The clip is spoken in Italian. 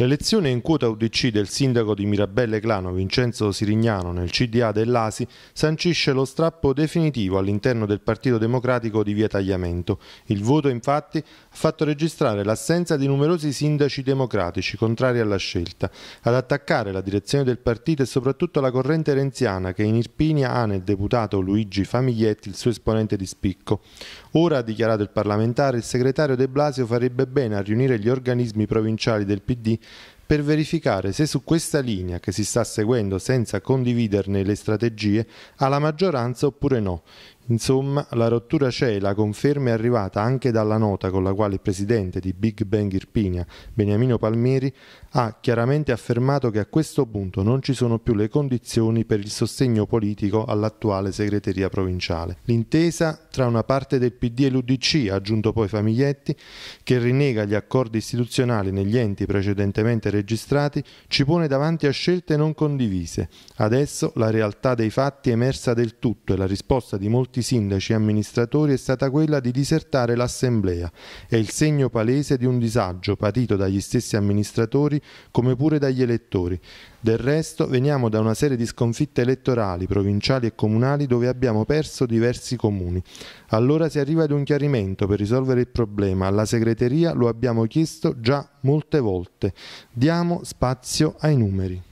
L'elezione in quota UDC del sindaco di Mirabelle Clano Vincenzo Sirignano nel CDA dell'ASI sancisce lo strappo definitivo all'interno del Partito Democratico di Via Tagliamento. Il voto infatti ha fatto registrare l'assenza di numerosi sindaci democratici contrari alla scelta. Ad attaccare la direzione del partito e soprattutto la corrente renziana che in Irpinia ha nel deputato Luigi Famiglietti il suo esponente di spicco. Ora, ha dichiarato il parlamentare, il segretario De Blasio farebbe bene a riunire gli organismi provinciali del PD per verificare se su questa linea che si sta seguendo senza condividerne le strategie ha la maggioranza oppure no, Insomma, la rottura c'è e la conferma è arrivata anche dalla nota con la quale il presidente di Big Bang Irpinia, Beniamino Palmieri, ha chiaramente affermato che a questo punto non ci sono più le condizioni per il sostegno politico all'attuale segreteria provinciale. L'intesa tra una parte del PD e l'Udc, ha aggiunto poi Famiglietti, che rinnega gli accordi istituzionali negli enti precedentemente registrati, ci pone davanti a scelte non condivise. Adesso la realtà dei fatti è emersa del tutto e la risposta di molti molti sindaci e amministratori è stata quella di disertare l'assemblea. È il segno palese di un disagio patito dagli stessi amministratori come pure dagli elettori. Del resto veniamo da una serie di sconfitte elettorali, provinciali e comunali dove abbiamo perso diversi comuni. Allora si arriva ad un chiarimento per risolvere il problema. Alla segreteria lo abbiamo chiesto già molte volte. Diamo spazio ai numeri.